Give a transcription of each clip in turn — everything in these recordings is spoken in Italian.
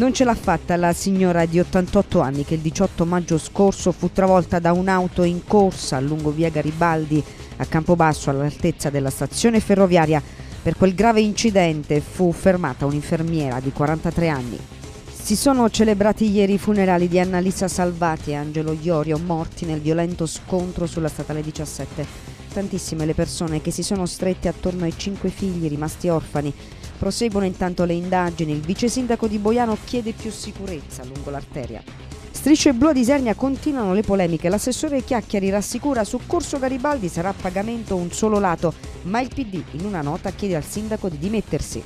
Non ce l'ha fatta la signora di 88 anni che il 18 maggio scorso fu travolta da un'auto in corsa lungo via Garibaldi a Campobasso all'altezza della stazione ferroviaria. Per quel grave incidente fu fermata un'infermiera di 43 anni. Si sono celebrati ieri i funerali di Annalisa Salvati e Angelo Iorio morti nel violento scontro sulla statale 17. Tantissime le persone che si sono strette attorno ai cinque figli rimasti orfani Proseguono intanto le indagini, il vice sindaco di Boiano chiede più sicurezza lungo l'arteria. Strisce blu a Disernia continuano le polemiche, l'assessore Chiacchiari rassicura su Corso Garibaldi sarà a pagamento un solo lato, ma il PD in una nota chiede al sindaco di dimettersi.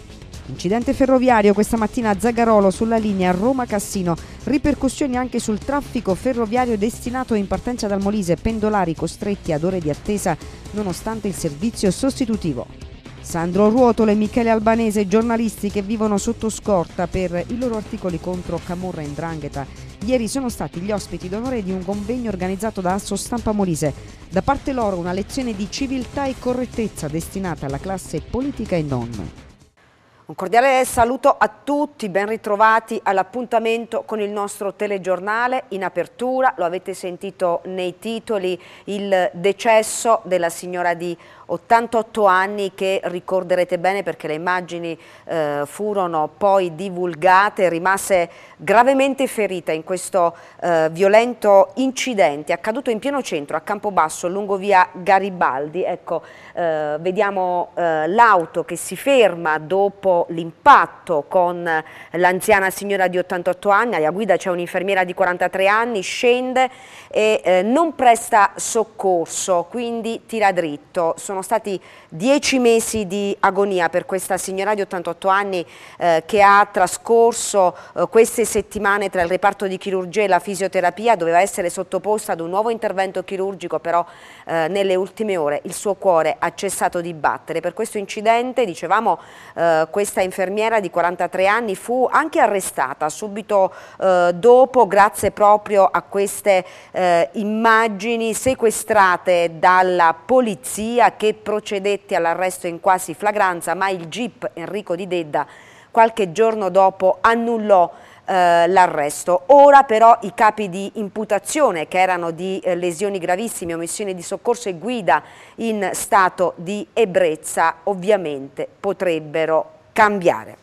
Incidente ferroviario questa mattina a Zagarolo sulla linea Roma-Cassino, ripercussioni anche sul traffico ferroviario destinato in partenza dal Molise, pendolari costretti ad ore di attesa nonostante il servizio sostitutivo. Sandro Ruotolo e Michele Albanese, giornalisti che vivono sotto scorta per i loro articoli contro Camorra e Ndrangheta, ieri sono stati gli ospiti d'onore di un convegno organizzato da Asso Stampa Molise. Da parte loro una lezione di civiltà e correttezza destinata alla classe politica e non. Un cordiale saluto a tutti, ben ritrovati all'appuntamento con il nostro telegiornale in apertura. Lo avete sentito nei titoli, il decesso della signora di 88 anni che ricorderete bene perché le immagini eh, furono poi divulgate, rimase gravemente ferita in questo eh, violento incidente accaduto in pieno centro a Campobasso lungo via Garibaldi. Ecco, eh, vediamo eh, l'auto che si ferma dopo l'impatto con l'anziana signora di 88 anni, alla guida c'è un'infermiera di 43 anni, scende e eh, non presta soccorso, quindi tira dritto. Sono stati dieci mesi di agonia per questa signora di 88 anni eh, che ha trascorso eh, queste settimane tra il reparto di chirurgia e la fisioterapia, doveva essere sottoposta ad un nuovo intervento chirurgico, però eh, nelle ultime ore il suo cuore ha cessato di battere. Per questo incidente, dicevamo, eh, questa infermiera di 43 anni fu anche arrestata subito eh, dopo, grazie proprio a queste eh, immagini sequestrate dalla polizia che che procedette all'arresto in quasi flagranza, ma il GIP Enrico Di Dedda qualche giorno dopo annullò eh, l'arresto. Ora però i capi di imputazione che erano di eh, lesioni gravissime, omissione di soccorso e guida in stato di ebbrezza ovviamente potrebbero cambiare.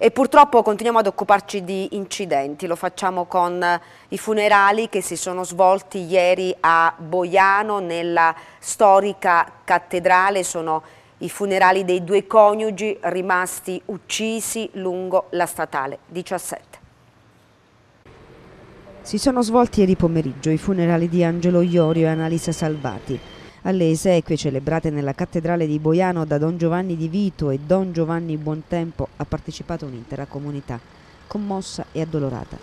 E purtroppo continuiamo ad occuparci di incidenti, lo facciamo con eh, i funerali che si sono svolti ieri a Boiano nella storica cattedrale, sono i funerali dei due coniugi rimasti uccisi lungo la statale 17. Si sono svolti ieri pomeriggio i funerali di Angelo Iorio e Annalisa Salvati. Alle esequie celebrate nella cattedrale di Boiano da Don Giovanni di Vito e Don Giovanni Buontempo ha partecipato un'intera comunità, commossa e addolorata.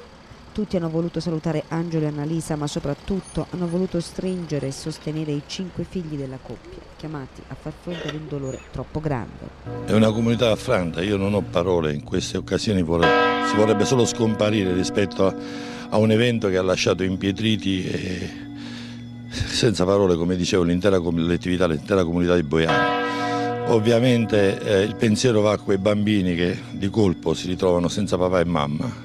Tutti hanno voluto salutare Angelo e Annalisa, ma soprattutto hanno voluto stringere e sostenere i cinque figli della coppia, chiamati a far fronte ad un dolore troppo grande. È una comunità affranta, io non ho parole, in queste occasioni vorrebbe, si vorrebbe solo scomparire rispetto a, a un evento che ha lasciato impietriti e senza parole, come dicevo, l'intera collettività, l'intera comunità di Boiano. Ovviamente eh, il pensiero va a quei bambini che di colpo si ritrovano senza papà e mamma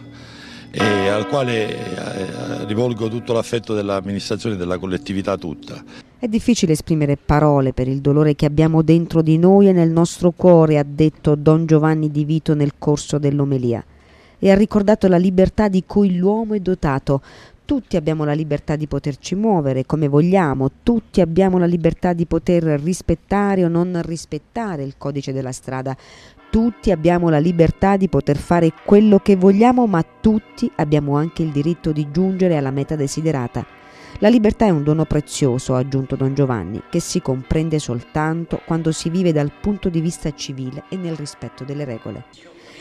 e al quale eh, rivolgo tutto l'affetto dell'amministrazione e della collettività tutta. È difficile esprimere parole per il dolore che abbiamo dentro di noi e nel nostro cuore, ha detto Don Giovanni Di Vito nel corso dell'omelia. E ha ricordato la libertà di cui l'uomo è dotato, tutti abbiamo la libertà di poterci muovere come vogliamo, tutti abbiamo la libertà di poter rispettare o non rispettare il codice della strada, tutti abbiamo la libertà di poter fare quello che vogliamo, ma tutti abbiamo anche il diritto di giungere alla meta desiderata. La libertà è un dono prezioso, ha aggiunto Don Giovanni, che si comprende soltanto quando si vive dal punto di vista civile e nel rispetto delle regole.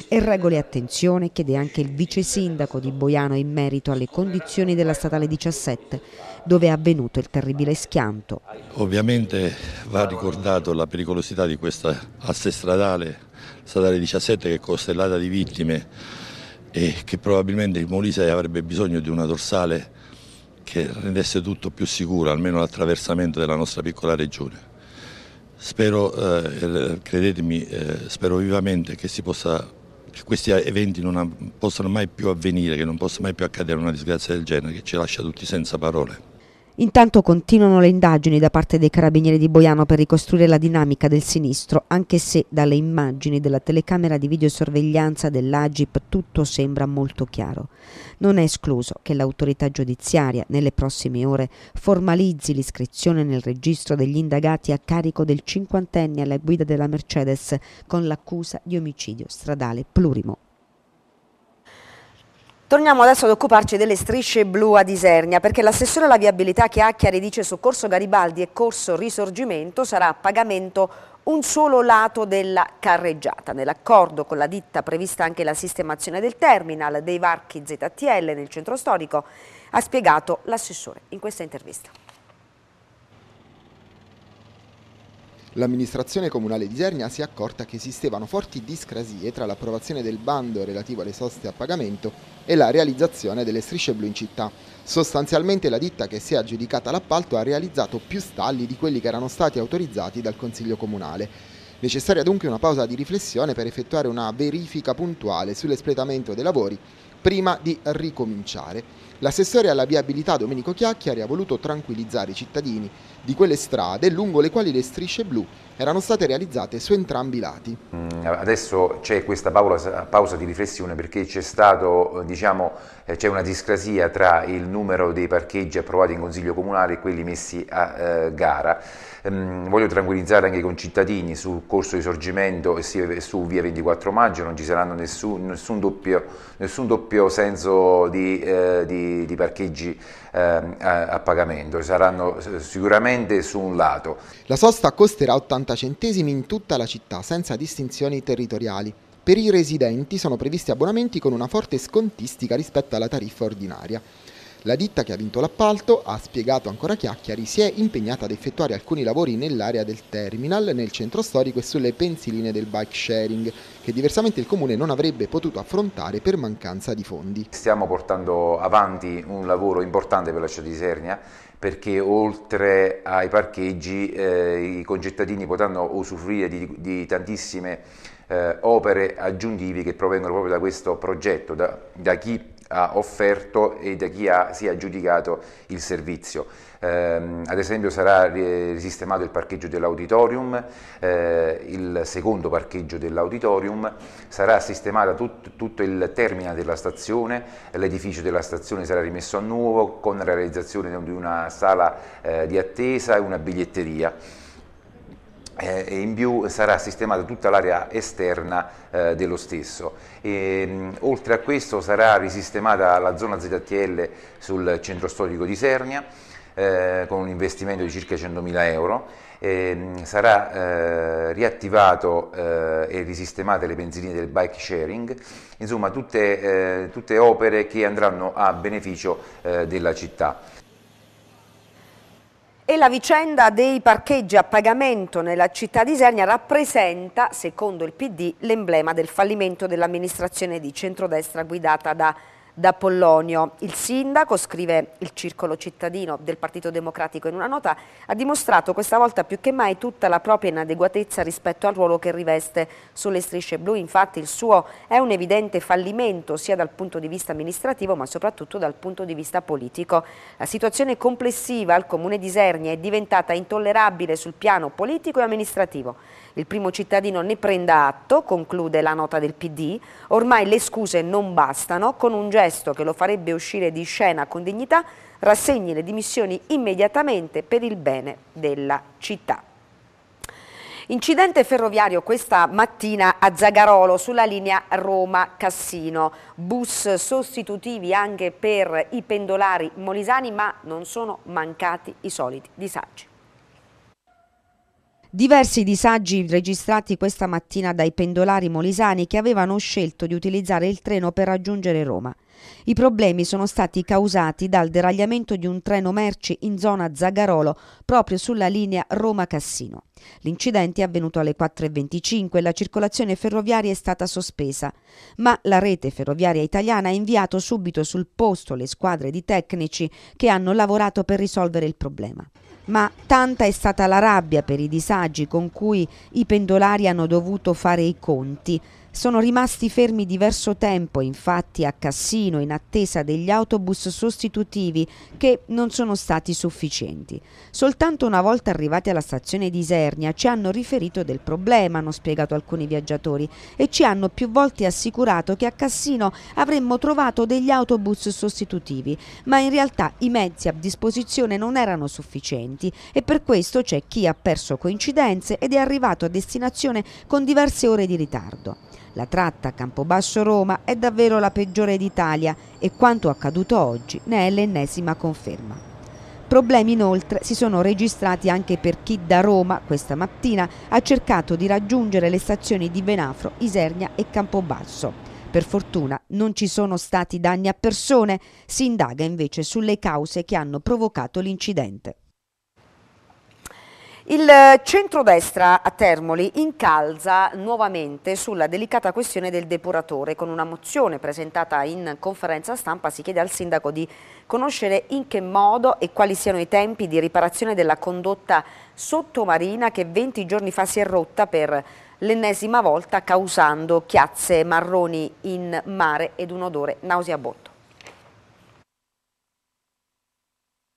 E regole e attenzione chiede anche il vice sindaco di Boiano in merito alle condizioni della statale 17 dove è avvenuto il terribile schianto. Ovviamente va ricordato la pericolosità di questa asse stradale, stradale 17 che è costellata di vittime e che probabilmente il Molise avrebbe bisogno di una dorsale che rendesse tutto più sicuro, almeno l'attraversamento della nostra piccola regione. Spero, eh, credetemi, eh, spero vivamente che si possa questi eventi non possano mai più avvenire, che non possa mai più accadere una disgrazia del genere che ci lascia tutti senza parole. Intanto continuano le indagini da parte dei carabinieri di Boiano per ricostruire la dinamica del sinistro, anche se dalle immagini della telecamera di videosorveglianza dell'Agip tutto sembra molto chiaro. Non è escluso che l'autorità giudiziaria nelle prossime ore formalizzi l'iscrizione nel registro degli indagati a carico del cinquantenne alla guida della Mercedes con l'accusa di omicidio stradale plurimo Torniamo adesso ad occuparci delle strisce blu a Disernia perché l'assessore alla viabilità Chiacchiari dice su Corso Garibaldi e Corso Risorgimento sarà a pagamento un solo lato della carreggiata. Nell'accordo con la ditta prevista anche la sistemazione del terminal dei varchi ZTL nel centro storico, ha spiegato l'assessore in questa intervista. L'amministrazione comunale di Isernia si è accorta che esistevano forti discrasie tra l'approvazione del bando relativo alle soste a pagamento e la realizzazione delle strisce blu in città. Sostanzialmente la ditta che si è aggiudicata l'appalto ha realizzato più stalli di quelli che erano stati autorizzati dal Consiglio Comunale. Necessaria dunque una pausa di riflessione per effettuare una verifica puntuale sull'espletamento dei lavori prima di ricominciare. L'assessore alla viabilità Domenico Chiacchiari ha voluto tranquillizzare i cittadini di quelle strade lungo le quali le strisce blu erano state realizzate su entrambi i lati. Mm, adesso c'è questa pausa, di riflessione perché c'è eh, diciamo, eh, una discrasia tra il numero dei parcheggi approvati in Consiglio Comunale e quelli messi a eh, gara. Ehm, voglio tranquillizzare anche i concittadini sul corso di sorgimento e su via 24 maggio, non ci saranno nessun, nessun, doppio, nessun doppio, senso di, eh, di, di parcheggi eh, a, a, pagamento, saranno eh, sicuramente su un lato. La sosta costerà 80 centesimi in tutta la città, senza distinzioni territoriali. Per i residenti sono previsti abbonamenti con una forte scontistica rispetto alla tariffa ordinaria. La ditta che ha vinto l'appalto, ha spiegato ancora Chiacchiari, si è impegnata ad effettuare alcuni lavori nell'area del terminal, nel centro storico e sulle pensiline del bike sharing, che diversamente il Comune non avrebbe potuto affrontare per mancanza di fondi. Stiamo portando avanti un lavoro importante per la città di Sernia, perché oltre ai parcheggi eh, i concittadini potranno usufruire di, di tantissime eh, opere aggiuntive che provengono proprio da questo progetto, da, da chi ha offerto e da chi ha, si è aggiudicato il servizio. Eh, ad esempio sarà risistemato il parcheggio dell'auditorium, eh, il secondo parcheggio dell'auditorium, sarà sistemato tut, tutto il terminal della stazione, l'edificio della stazione sarà rimesso a nuovo con la realizzazione di una sala eh, di attesa e una biglietteria. Eh, e in più sarà sistemata tutta l'area esterna eh, dello stesso. E, ehm, oltre a questo sarà risistemata la zona ZTL sul centro storico di Sernia eh, con un investimento di circa 100.000 euro. E, ehm, mh, sarà eh, riattivato eh, e risistemate le benzine del bike sharing, insomma tutte, eh, tutte opere che andranno a beneficio della città e la vicenda dei parcheggi a pagamento nella città di Isernia rappresenta, secondo il PD, l'emblema del fallimento dell'amministrazione di centrodestra guidata da da Pollonio. Il sindaco, scrive il circolo cittadino del Partito Democratico in una nota, ha dimostrato questa volta più che mai tutta la propria inadeguatezza rispetto al ruolo che riveste sulle strisce blu. Infatti il suo è un evidente fallimento sia dal punto di vista amministrativo ma soprattutto dal punto di vista politico. La situazione complessiva al comune di Isernia è diventata intollerabile sul piano politico e amministrativo. Il primo cittadino ne prenda atto, conclude la nota del PD, ormai le scuse non bastano, con un gesto gesto che lo farebbe uscire di scena con dignità, rassegni le dimissioni immediatamente per il bene della città. Incidente ferroviario questa mattina a Zagarolo sulla linea Roma-Cassino. Bus sostitutivi anche per i pendolari molisani, ma non sono mancati i soliti disagi. Diversi disagi registrati questa mattina dai pendolari molisani che avevano scelto di utilizzare il treno per raggiungere Roma. I problemi sono stati causati dal deragliamento di un treno merci in zona Zagarolo, proprio sulla linea Roma-Cassino. L'incidente è avvenuto alle 4.25 e la circolazione ferroviaria è stata sospesa, ma la rete ferroviaria italiana ha inviato subito sul posto le squadre di tecnici che hanno lavorato per risolvere il problema. Ma tanta è stata la rabbia per i disagi con cui i pendolari hanno dovuto fare i conti sono rimasti fermi diverso tempo, infatti, a Cassino in attesa degli autobus sostitutivi che non sono stati sufficienti. Soltanto una volta arrivati alla stazione di Isernia ci hanno riferito del problema, hanno spiegato alcuni viaggiatori, e ci hanno più volte assicurato che a Cassino avremmo trovato degli autobus sostitutivi, ma in realtà i mezzi a disposizione non erano sufficienti e per questo c'è chi ha perso coincidenze ed è arrivato a destinazione con diverse ore di ritardo. La tratta Campobasso-Roma è davvero la peggiore d'Italia e quanto accaduto oggi ne è l'ennesima conferma. Problemi inoltre si sono registrati anche per chi da Roma questa mattina ha cercato di raggiungere le stazioni di Venafro, Isernia e Campobasso. Per fortuna non ci sono stati danni a persone, si indaga invece sulle cause che hanno provocato l'incidente. Il centrodestra a Termoli incalza nuovamente sulla delicata questione del depuratore. Con una mozione presentata in conferenza stampa si chiede al sindaco di conoscere in che modo e quali siano i tempi di riparazione della condotta sottomarina che 20 giorni fa si è rotta per l'ennesima volta causando chiazze marroni in mare ed un odore nauseabotto.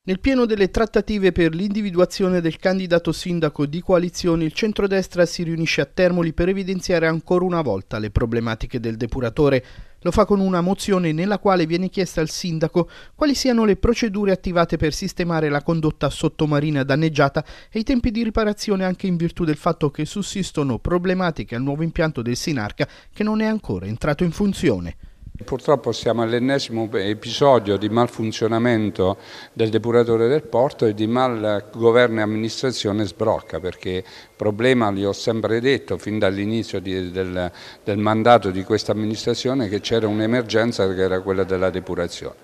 Nel pieno delle trattative per l'individuazione del candidato sindaco di coalizione, il centrodestra si riunisce a Termoli per evidenziare ancora una volta le problematiche del depuratore. Lo fa con una mozione nella quale viene chiesta al sindaco quali siano le procedure attivate per sistemare la condotta sottomarina danneggiata e i tempi di riparazione anche in virtù del fatto che sussistono problematiche al nuovo impianto del Sinarca che non è ancora entrato in funzione. Purtroppo siamo all'ennesimo episodio di malfunzionamento del depuratore del porto e di mal governo e amministrazione sbrocca perché problema, li ho sempre detto, fin dall'inizio del, del mandato di questa amministrazione che c'era un'emergenza che era quella della depurazione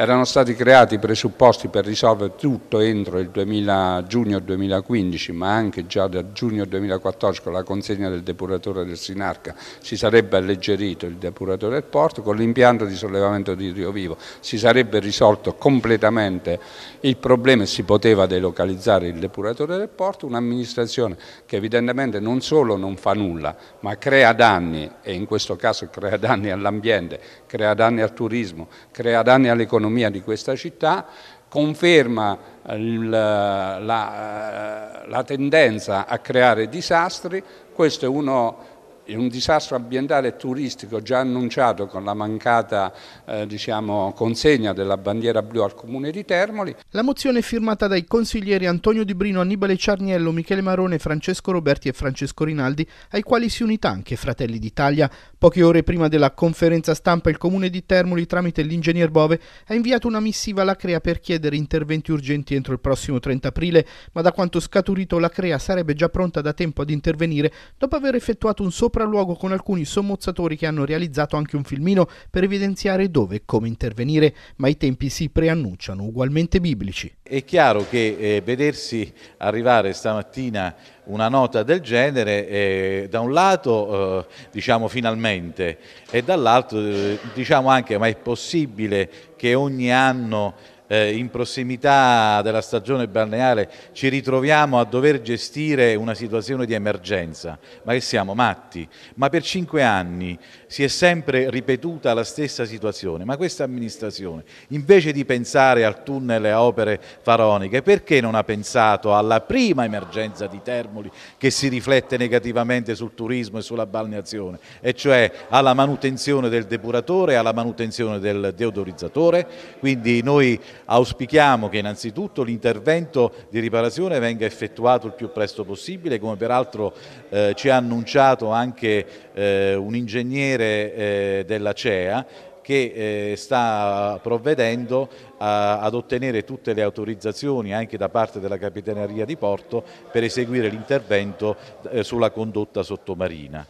erano stati creati i presupposti per risolvere tutto entro il 2000, giugno 2015, ma anche già da giugno 2014 con la consegna del depuratore del Sinarca si sarebbe alleggerito il depuratore del porto, con l'impianto di sollevamento di Rio Vivo si sarebbe risolto completamente il problema e si poteva delocalizzare il depuratore del porto, un'amministrazione che evidentemente non solo non fa nulla, ma crea danni e in questo caso crea danni all'ambiente, crea danni al turismo, crea danni all'economia l'economia di questa città, conferma la, la, la tendenza a creare disastri, questo è uno un disastro ambientale e turistico già annunciato con la mancata eh, diciamo, consegna della bandiera blu al comune di Termoli. La mozione è firmata dai consiglieri Antonio Di Brino, Annibale Ciarniello, Michele Marone, Francesco Roberti e Francesco Rinaldi, ai quali si unita anche Fratelli d'Italia. Poche ore prima della conferenza stampa il comune di Termoli tramite l'ingegner Bove ha inviato una missiva alla Crea per chiedere interventi urgenti entro il prossimo 30 aprile, ma da quanto scaturito la Crea sarebbe già pronta da tempo ad intervenire dopo aver effettuato un sopra sopralluogo con alcuni sommozzatori che hanno realizzato anche un filmino per evidenziare dove e come intervenire, ma i tempi si preannunciano ugualmente biblici. È chiaro che eh, vedersi arrivare stamattina una nota del genere eh, da un lato eh, diciamo finalmente e dall'altro eh, diciamo anche ma è possibile che ogni anno eh, in prossimità della stagione balneare ci ritroviamo a dover gestire una situazione di emergenza, ma che siamo matti, ma per cinque anni si è sempre ripetuta la stessa situazione, ma questa amministrazione invece di pensare al tunnel e a opere faraoniche, perché non ha pensato alla prima emergenza di Termoli che si riflette negativamente sul turismo e sulla balneazione, e cioè alla manutenzione del depuratore, alla manutenzione del deodorizzatore, quindi noi Auspichiamo che innanzitutto l'intervento di riparazione venga effettuato il più presto possibile, come peraltro eh, ci ha annunciato anche eh, un ingegnere eh, della CEA che eh, sta provvedendo a, ad ottenere tutte le autorizzazioni anche da parte della Capitaneria di Porto per eseguire l'intervento eh, sulla condotta sottomarina.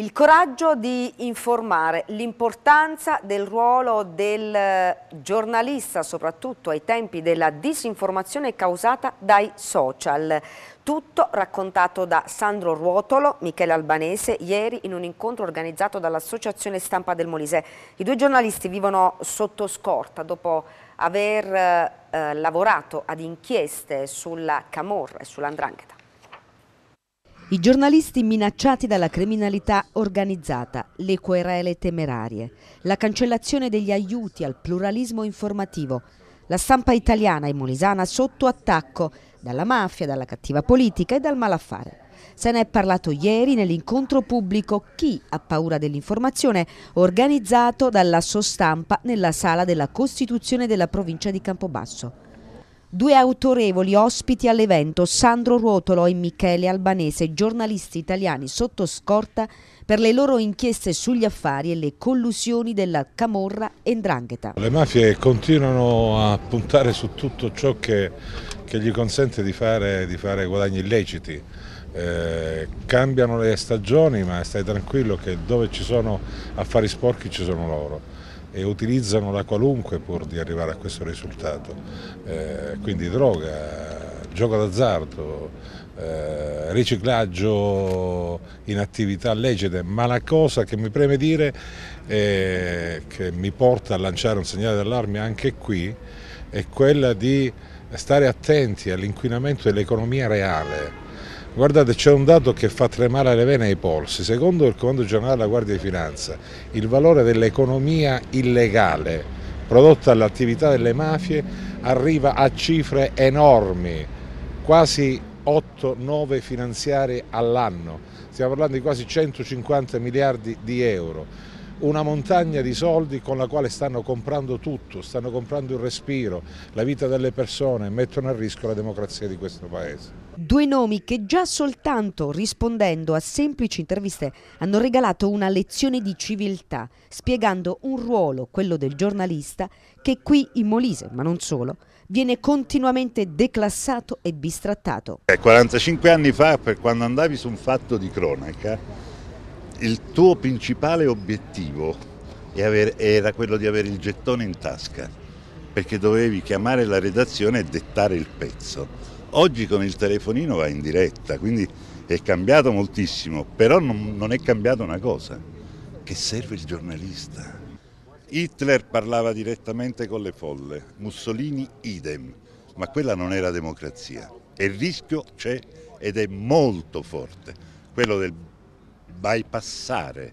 Il coraggio di informare, l'importanza del ruolo del eh, giornalista, soprattutto ai tempi della disinformazione causata dai social. Tutto raccontato da Sandro Ruotolo, Michele Albanese, ieri in un incontro organizzato dall'Associazione Stampa del Molise. I due giornalisti vivono sotto scorta dopo aver eh, eh lavorato ad inchieste sulla Camorra e sull'Andrangheta. I giornalisti minacciati dalla criminalità organizzata, le querele temerarie, la cancellazione degli aiuti al pluralismo informativo, la stampa italiana e molisana sotto attacco dalla mafia, dalla cattiva politica e dal malaffare. Se ne è parlato ieri nell'incontro pubblico Chi ha paura dell'informazione organizzato dalla Sostampa nella sala della Costituzione della provincia di Campobasso. Due autorevoli ospiti all'evento, Sandro Ruotolo e Michele Albanese, giornalisti italiani sotto scorta per le loro inchieste sugli affari e le collusioni della Camorra e Ndrangheta. Le mafie continuano a puntare su tutto ciò che, che gli consente di fare, di fare guadagni illeciti. Eh, cambiano le stagioni ma stai tranquillo che dove ci sono affari sporchi ci sono loro e utilizzano la qualunque pur di arrivare a questo risultato. Eh, quindi droga, gioco d'azzardo, eh, riciclaggio in attività lecite, ma la cosa che mi preme dire e che mi porta a lanciare un segnale d'allarme anche qui è quella di stare attenti all'inquinamento dell'economia reale Guardate, c'è un dato che fa tremare le vene ai polsi. Secondo il Comando Generale della Guardia di Finanza, il valore dell'economia illegale prodotta dall'attività delle mafie arriva a cifre enormi, quasi 8-9 finanziari all'anno. Stiamo parlando di quasi 150 miliardi di euro una montagna di soldi con la quale stanno comprando tutto, stanno comprando il respiro, la vita delle persone, mettono a rischio la democrazia di questo Paese. Due nomi che già soltanto rispondendo a semplici interviste hanno regalato una lezione di civiltà, spiegando un ruolo, quello del giornalista, che qui in Molise, ma non solo, viene continuamente declassato e bistrattato. 45 eh, anni fa, per quando andavi su un fatto di cronaca, il tuo principale obiettivo era quello di avere il gettone in tasca, perché dovevi chiamare la redazione e dettare il pezzo. Oggi con il telefonino va in diretta, quindi è cambiato moltissimo, però non, è cambiata una cosa, che serve il giornalista. Hitler parlava direttamente con le folle, Mussolini idem, ma quella non era democrazia. E il rischio c'è ed è molto forte, quello del bypassare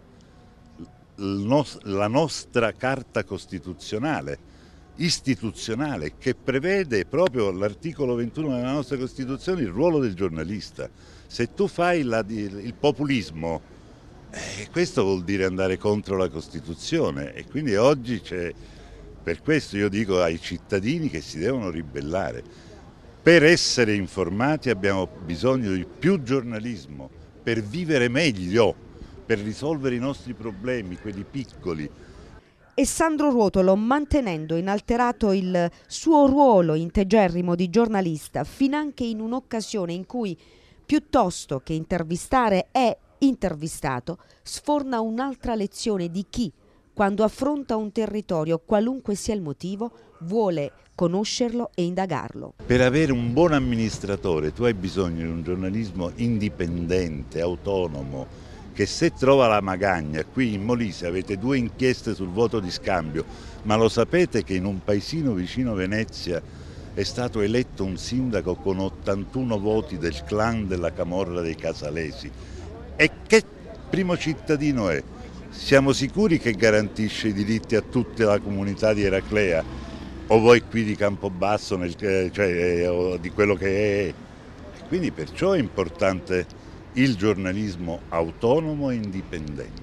la nostra carta costituzionale, istituzionale, che prevede proprio l'articolo 21 della nostra Costituzione il ruolo del giornalista. Se tu fai la, il populismo, eh, questo vuol dire andare contro la Costituzione e quindi oggi c'è, per questo io dico ai cittadini che si devono ribellare. Per essere informati abbiamo bisogno di più giornalismo per vivere meglio, per risolvere i nostri problemi, quelli piccoli, e Sandro Ruotolo, mantenendo inalterato il suo ruolo integerrimo di giornalista, fin anche in un'occasione in cui piuttosto che intervistare è intervistato, sforna un'altra lezione di chi quando affronta un territorio, qualunque sia il motivo, vuole conoscerlo e indagarlo. Per avere un buon amministratore tu hai bisogno di un giornalismo indipendente, autonomo, che se trova la magagna, qui in Molise avete due inchieste sul voto di scambio, ma lo sapete che in un paesino vicino a Venezia è stato eletto un sindaco con 81 voti del clan della Camorra dei Casalesi. E che primo cittadino è? Siamo sicuri che garantisce i diritti a tutta la comunità di Eraclea? O voi qui di Campobasso, nel, eh, cioè, eh, o di quello che è? Quindi perciò è importante il giornalismo autonomo e indipendente.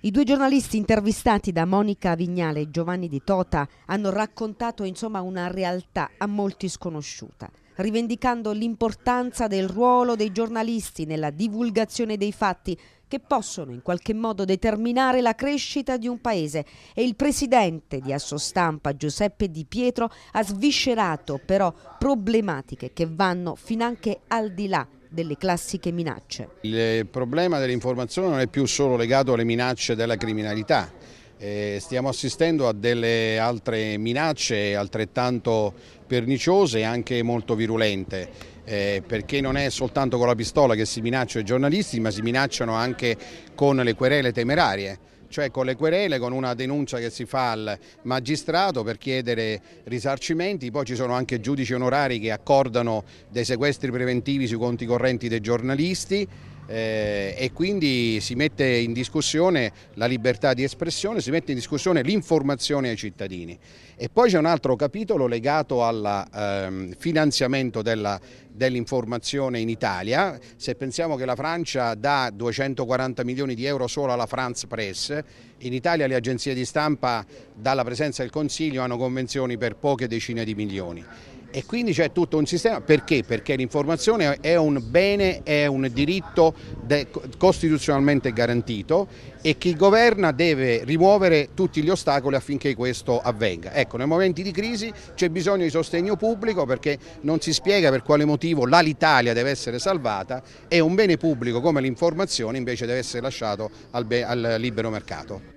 I due giornalisti intervistati da Monica Vignale e Giovanni Di Tota hanno raccontato insomma una realtà a molti sconosciuta rivendicando l'importanza del ruolo dei giornalisti nella divulgazione dei fatti che possono in qualche modo determinare la crescita di un paese e il presidente di Assostampa Giuseppe Di Pietro ha sviscerato però problematiche che vanno finanche al di là delle classiche minacce. Il problema dell'informazione non è più solo legato alle minacce della criminalità, eh, stiamo assistendo a delle altre minacce altrettanto perniciose e anche molto virulente. Eh, perché non è soltanto con la pistola che si minacciano i giornalisti, ma si minacciano anche con le querele temerarie cioè con le querele, con una denuncia che si fa al magistrato per chiedere risarcimenti, poi ci sono anche giudici onorari che accordano dei sequestri preventivi sui conti correnti dei giornalisti eh, e quindi si mette in discussione la libertà di espressione, si mette in discussione l'informazione ai cittadini. E poi c'è un altro capitolo legato al ehm, finanziamento della dell'informazione in Italia, se pensiamo che la Francia dà 240 milioni di euro solo alla France Press, in Italia le agenzie di stampa dalla presenza del Consiglio hanno convenzioni per poche decine di milioni. E quindi c'è tutto un sistema, perché? Perché l'informazione è un bene, è un diritto costituzionalmente garantito e chi governa deve rimuovere tutti gli ostacoli affinché questo avvenga. Ecco, nei momenti di crisi c'è bisogno di sostegno pubblico perché non si spiega per quale motivo l'Alitalia deve essere salvata e un bene pubblico come l'informazione invece deve essere lasciato al, al libero mercato.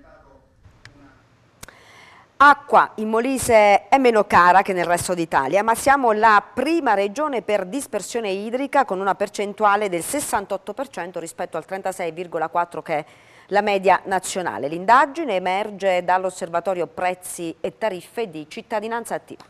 Acqua in Molise è meno cara che nel resto d'Italia, ma siamo la prima regione per dispersione idrica con una percentuale del 68% rispetto al 36,4% che è la media nazionale. L'indagine emerge dall'osservatorio prezzi e tariffe di cittadinanza attiva.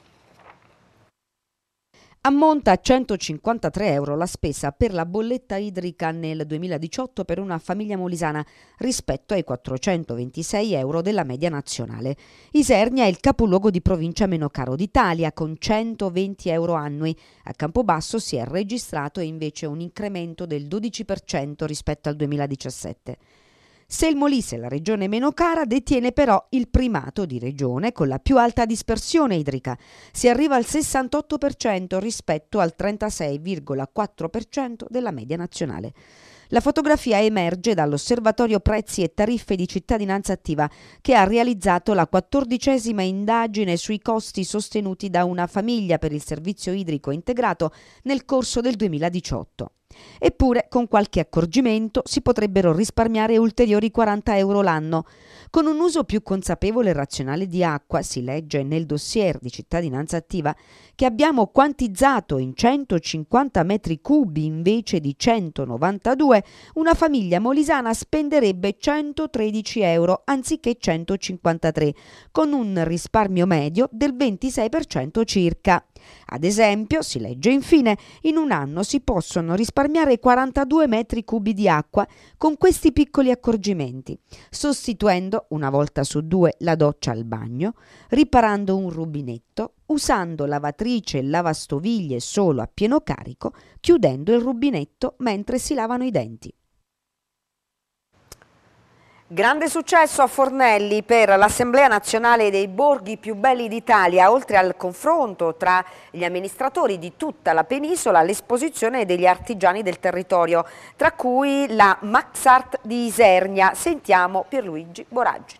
Ammonta a 153 euro la spesa per la bolletta idrica nel 2018 per una famiglia molisana rispetto ai 426 euro della media nazionale. Isernia è il capoluogo di provincia meno caro d'Italia con 120 euro annui. A Campobasso si è registrato invece un incremento del 12% rispetto al 2017. Se il Molise è la regione meno cara, detiene però il primato di regione con la più alta dispersione idrica. Si arriva al 68% rispetto al 36,4% della media nazionale. La fotografia emerge dall'osservatorio prezzi e tariffe di cittadinanza attiva che ha realizzato la quattordicesima indagine sui costi sostenuti da una famiglia per il servizio idrico integrato nel corso del 2018. Eppure, con qualche accorgimento, si potrebbero risparmiare ulteriori 40 euro l'anno. Con un uso più consapevole e razionale di acqua, si legge nel dossier di cittadinanza attiva che abbiamo quantizzato in 150 metri cubi invece di 192, una famiglia molisana spenderebbe 113 euro anziché 153, con un risparmio medio del 26% circa. Ad esempio, si legge infine, in un anno si possono risparmiare 42 metri cubi di acqua con questi piccoli accorgimenti, sostituendo una volta su due la doccia al bagno, riparando un rubinetto, usando lavatrice e lavastoviglie solo a pieno carico, chiudendo il rubinetto mentre si lavano i denti. Grande successo a Fornelli per l'Assemblea Nazionale dei Borghi più belli d'Italia, oltre al confronto tra gli amministratori di tutta la penisola, l'esposizione degli artigiani del territorio, tra cui la Maxart di Isernia. Sentiamo Pierluigi Boraggi.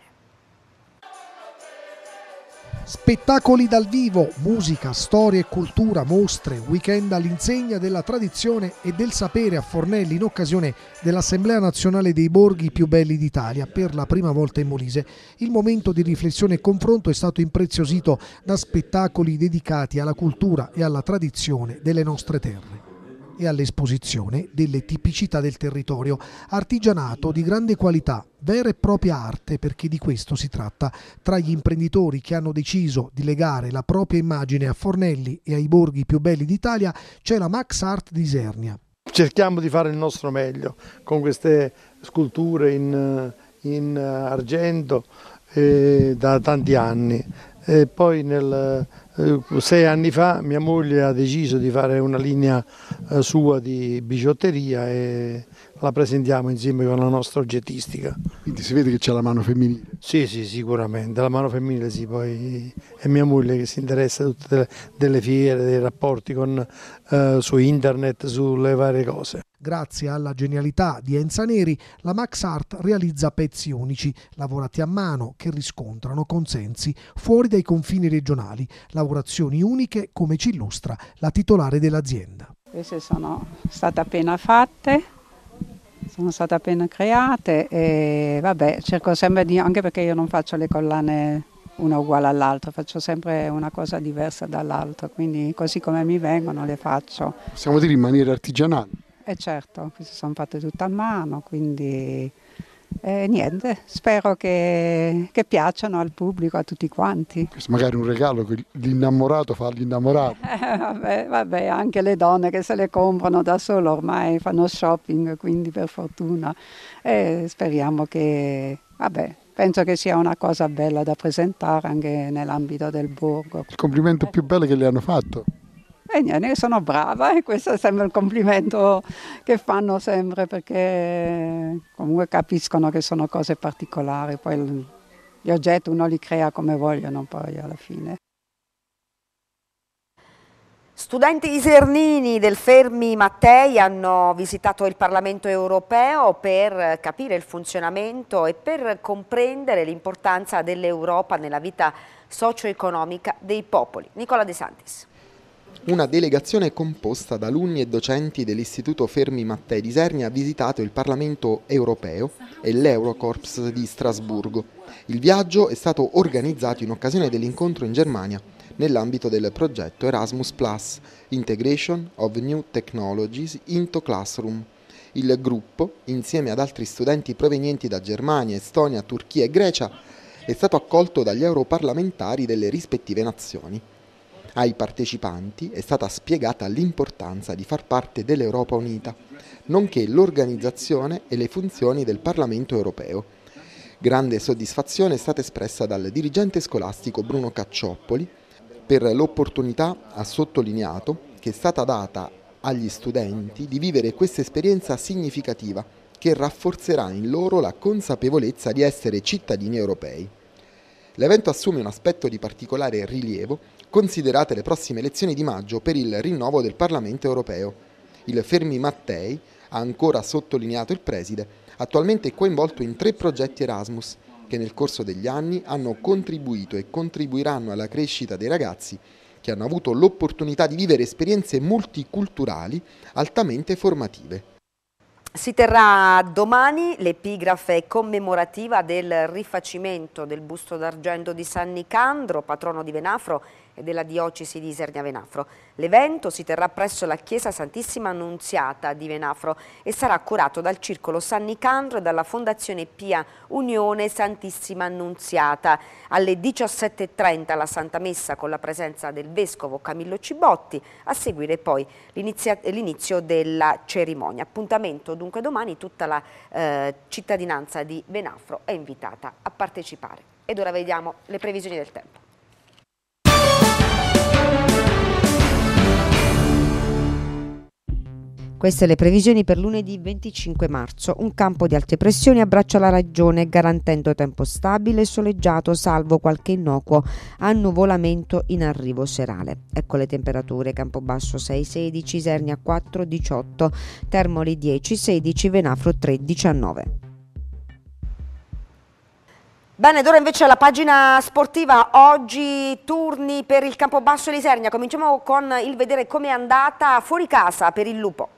Spettacoli dal vivo, musica, storia e cultura, mostre, weekend all'insegna della tradizione e del sapere a Fornelli in occasione dell'Assemblea nazionale dei borghi più belli d'Italia per la prima volta in Molise. Il momento di riflessione e confronto è stato impreziosito da spettacoli dedicati alla cultura e alla tradizione delle nostre terre e all'esposizione delle tipicità del territorio, artigianato di grande qualità, vera e propria arte perché di questo si tratta, tra gli imprenditori che hanno deciso di legare la propria immagine a Fornelli e ai borghi più belli d'Italia c'è la Max Art di Isernia. Cerchiamo di fare il nostro meglio con queste sculture in, in argento eh, da tanti anni e poi nel eh, sei anni fa mia moglie ha deciso di fare una linea eh, sua di bigiotteria e la presentiamo insieme con la nostra oggettistica. Quindi si vede che c'è la mano femminile? Sì, sì, sicuramente, la mano femminile sì, poi è mia moglie che si interessa a tutte delle, fiere, dei rapporti con, eh, su internet, sulle varie cose. Grazie alla genialità di Enza Neri, la Max Art realizza pezzi unici, lavorati a mano, che riscontrano consensi fuori dai confini regionali, lavorazioni uniche come ci illustra la titolare dell'azienda. Queste sono state appena fatte, sono state appena create e vabbè, cerco sempre di, anche perché io non faccio le collane una uguale all'altra, faccio sempre una cosa diversa dall'altra, quindi così come mi vengono le faccio. Possiamo dire in maniera artigianale? E eh, certo, queste sono fatte tutte a mano, quindi eh, niente, spero che, che, piacciono al pubblico, a tutti quanti. Questo magari un regalo che l'innamorato fa all'innamorato. Eh, vabbè, vabbè, anche le donne che se le comprano da sole ormai fanno shopping, quindi per fortuna. Eh, speriamo che, vabbè, penso che sia una cosa bella da presentare anche nell'ambito del borgo. Il complimento eh. più bello che le hanno fatto? E niente, sono brava e questo è sempre il complimento che fanno sempre perché comunque capiscono che sono cose particolari, poi gli oggetti uno li crea come vogliono poi alla fine. Studenti isernini del Fermi Mattei hanno visitato il Parlamento europeo per capire il funzionamento e per comprendere l'importanza dell'Europa nella vita socio-economica dei popoli. Nicola De Santis. Una delegazione composta da alunni e docenti dell'Istituto Fermi Mattei di Serni ha visitato il Parlamento europeo e l'Eurocorps di Strasburgo. Il viaggio è stato organizzato in occasione dell'incontro in Germania nell'ambito del progetto Erasmus Plus Integration of New Technologies into Classroom. Il gruppo, insieme ad altri studenti provenienti da Germania, Estonia, Turchia e Grecia, è stato accolto dagli europarlamentari delle rispettive nazioni. Ai partecipanti è stata spiegata l'importanza di far parte dell'Europa Unita, nonché l'organizzazione e le funzioni del Parlamento europeo. Grande soddisfazione è stata espressa dal dirigente scolastico Bruno Caccioppoli per l'opportunità, ha sottolineato, che è stata data agli studenti di vivere questa esperienza significativa che rafforzerà in loro la consapevolezza di essere cittadini europei. L'evento assume un aspetto di particolare rilievo considerate le prossime elezioni di maggio per il rinnovo del Parlamento europeo. Il Fermi Mattei, ha ancora sottolineato il preside, attualmente è coinvolto in tre progetti Erasmus che nel corso degli anni hanno contribuito e contribuiranno alla crescita dei ragazzi che hanno avuto l'opportunità di vivere esperienze multiculturali altamente formative. Si terrà domani l'epigrafe commemorativa del rifacimento del busto d'argento di San Nicandro, patrono di Venafro, della diocesi di Isernia-Venafro. L'evento si terrà presso la Chiesa Santissima Annunziata di Venafro e sarà curato dal Circolo San Nicandro e dalla Fondazione Pia Unione Santissima Annunziata. Alle 17.30 la Santa Messa con la presenza del Vescovo Camillo Cibotti, a seguire poi l'inizio della cerimonia. Appuntamento dunque domani, tutta la eh, cittadinanza di Venafro è invitata a partecipare. Ed ora vediamo le previsioni del tempo. Queste le previsioni per lunedì 25 marzo. Un campo di alte pressioni abbraccia la regione garantendo tempo stabile e soleggiato salvo qualche innocuo annuvolamento in arrivo serale. Ecco le temperature: Campobasso 6,16, Sernia 4,18, Termoli 10,16, Venafro 3,19. Bene, ed ora invece la pagina sportiva, oggi turni per il Campobasso e l'Isernia, cominciamo con il vedere com'è andata fuori casa per il Lupo.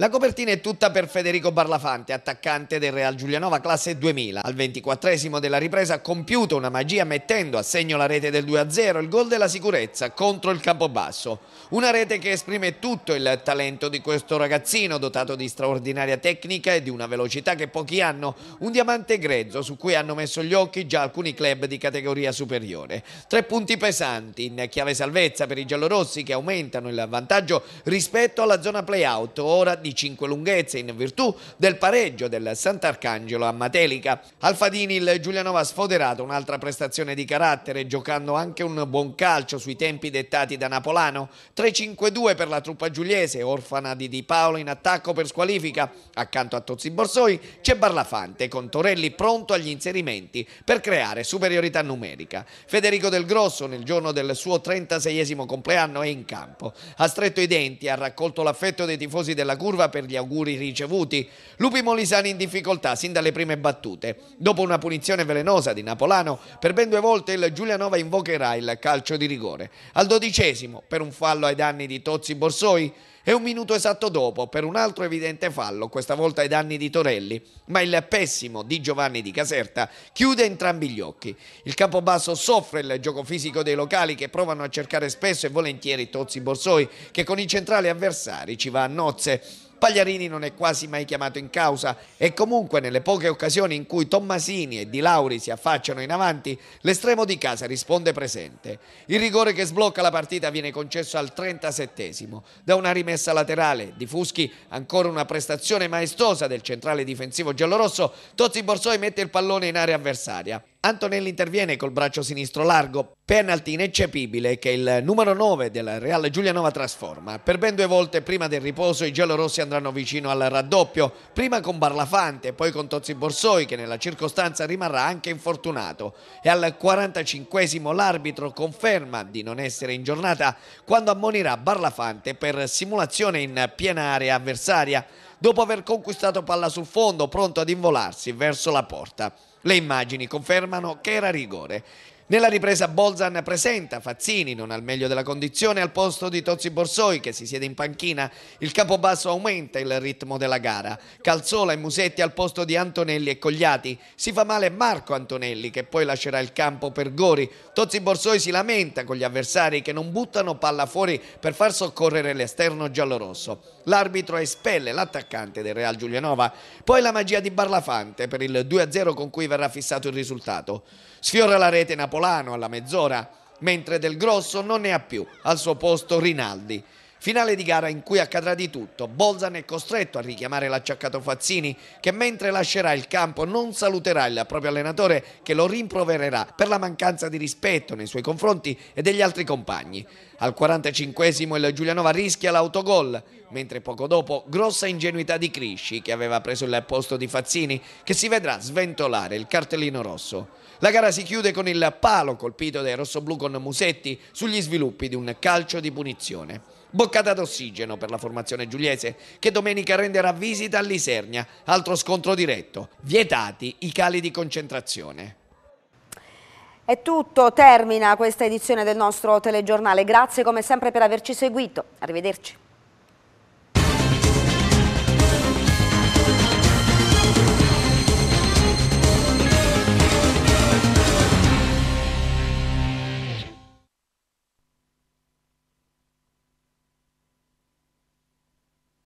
La copertina è tutta per Federico Barlafante, attaccante del Real Giulianova classe 2000. Al 24 della ripresa ha compiuto una magia mettendo a segno la rete del 2-0, il gol della sicurezza contro il Campobasso. Una rete che esprime tutto il talento di questo ragazzino, dotato di straordinaria tecnica e di una velocità che pochi hanno, un diamante grezzo su cui hanno messo gli occhi già alcuni club di categoria superiore. Tre punti pesanti in chiave salvezza per i giallorossi che aumentano il vantaggio rispetto alla zona play-out, ora di di 5 lunghezze in virtù del pareggio del Sant'Arcangelo a Matelica. Alfadini il Giulianova ha sfoderato un'altra prestazione di carattere giocando anche un buon calcio sui tempi dettati da Napolano. 3-5-2 per la truppa giuliese, orfana di Di Paolo in attacco per squalifica. Accanto a Tozzi Borsoi c'è Barlafante con Torelli pronto agli inserimenti per creare superiorità numerica. Federico Del Grosso nel giorno del suo 36 esimo compleanno è in campo. Ha stretto i denti, ha raccolto l'affetto dei tifosi della curva curva per gli auguri ricevuti. Lupi Molisani in difficoltà sin dalle prime battute. Dopo una punizione velenosa di Napolano, per ben due volte il Giulianova invocherà il calcio di rigore. Al dodicesimo, per un fallo ai danni di Tozzi Borsoi, e un minuto esatto dopo per un altro evidente fallo, questa volta ai danni di Torelli, ma il pessimo di Giovanni di Caserta chiude entrambi gli occhi. Il Campobasso soffre il gioco fisico dei locali che provano a cercare spesso e volentieri Tozzi Borsoi che con i centrali avversari ci va a nozze. Pagliarini non è quasi mai chiamato in causa e comunque nelle poche occasioni in cui Tommasini e Di Lauri si affacciano in avanti, l'estremo di casa risponde presente. Il rigore che sblocca la partita viene concesso al 37esimo da una rimessa laterale di Fuschi, ancora una prestazione maestosa del centrale difensivo giallorosso, Tozzi Borsoi mette il pallone in area avversaria. Antonelli interviene col braccio sinistro largo, penalty ineccepibile che il numero 9 del Real Giulianova trasforma. Per ben due volte prima del riposo i giallorossi andranno vicino al raddoppio, prima con Barlafante, poi con Tozzi Borsoi che nella circostanza rimarrà anche infortunato e al 45 l'arbitro conferma di non essere in giornata quando ammonirà Barlafante per simulazione in piena area avversaria dopo aver conquistato palla sul fondo pronto ad involarsi verso la porta. Le immagini confermano che era rigore. Nella ripresa Bolzan presenta Fazzini non al meglio della condizione al posto di Tozzi Borsoi che si siede in panchina. Il capobasso aumenta il ritmo della gara. Calzola e Musetti al posto di Antonelli e Cogliati. Si fa male Marco Antonelli che poi lascerà il campo per Gori. Tozzi Borsoi si lamenta con gli avversari che non buttano palla fuori per far soccorrere l'esterno giallorosso. L'arbitro espelle l'attaccante del Real Giulianova. Poi la magia di Barlafante per il 2-0 con cui verrà fissato il risultato. Sfiora la rete Napolano alla mezz'ora, mentre Del Grosso non ne ha più, al suo posto Rinaldi. Finale di gara in cui accadrà di tutto. Bolzan è costretto a richiamare l'acciaccato Fazzini che mentre lascerà il campo non saluterà il proprio allenatore che lo rimprovererà per la mancanza di rispetto nei suoi confronti e degli altri compagni. Al 45esimo il Giulianova rischia l'autogol, mentre poco dopo grossa ingenuità di Crisci che aveva preso il posto di Fazzini che si vedrà sventolare il cartellino rosso. La gara si chiude con il palo colpito dai rossoblù con Musetti sugli sviluppi di un calcio di punizione. Boccata d'ossigeno per la formazione giuliese che domenica renderà visita all'Isernia, altro scontro diretto. Vietati i cali di concentrazione. È tutto, termina questa edizione del nostro telegiornale. Grazie come sempre per averci seguito. Arrivederci.